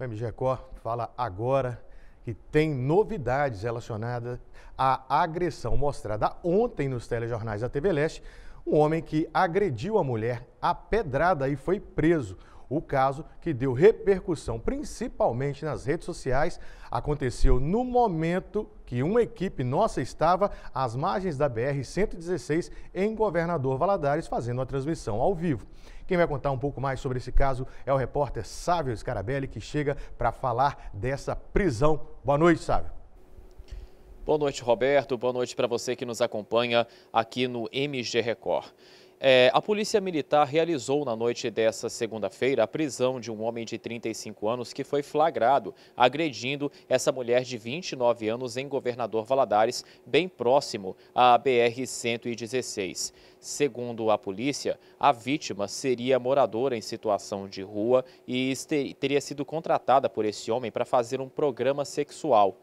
O MG Record fala agora que tem novidades relacionadas à agressão mostrada ontem nos telejornais da TV Leste. Um homem que agrediu a mulher apedrada pedrada e foi preso. O caso, que deu repercussão principalmente nas redes sociais, aconteceu no momento que uma equipe nossa estava às margens da BR-116 em Governador Valadares, fazendo a transmissão ao vivo. Quem vai contar um pouco mais sobre esse caso é o repórter Sávio Scarabelli, que chega para falar dessa prisão. Boa noite, Sávio. Boa noite, Roberto. Boa noite para você que nos acompanha aqui no MG Record. É, a Polícia Militar realizou na noite dessa segunda-feira a prisão de um homem de 35 anos que foi flagrado agredindo essa mulher de 29 anos em Governador Valadares, bem próximo à BR-116. Segundo a polícia, a vítima seria moradora em situação de rua e teria sido contratada por esse homem para fazer um programa sexual.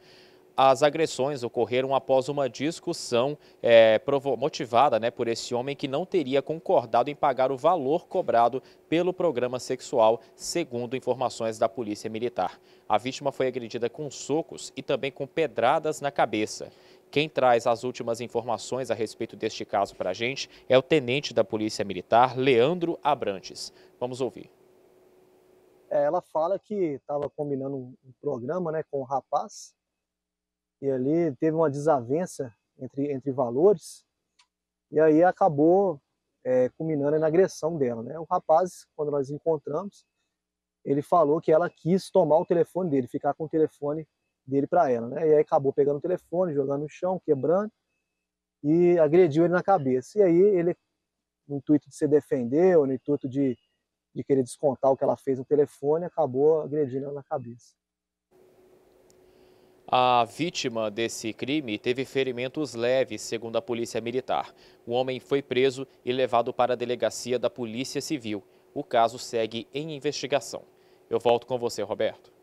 As agressões ocorreram após uma discussão é, motivada né, por esse homem que não teria concordado em pagar o valor cobrado pelo programa sexual, segundo informações da Polícia Militar. A vítima foi agredida com socos e também com pedradas na cabeça. Quem traz as últimas informações a respeito deste caso para a gente é o tenente da Polícia Militar, Leandro Abrantes. Vamos ouvir. É, ela fala que estava combinando um programa né, com o um rapaz e ali teve uma desavença entre, entre valores, e aí acabou é, culminando na agressão dela. Né? O rapaz, quando nós encontramos, ele falou que ela quis tomar o telefone dele, ficar com o telefone dele para ela, né? E aí acabou pegando o telefone, jogando no chão, quebrando e agrediu ele na cabeça. E aí ele, no intuito de se defender ou no intuito de, de querer descontar o que ela fez no telefone, acabou agredindo ela na cabeça. A vítima desse crime teve ferimentos leves, segundo a Polícia Militar. O homem foi preso e levado para a delegacia da Polícia Civil. O caso segue em investigação. Eu volto com você, Roberto.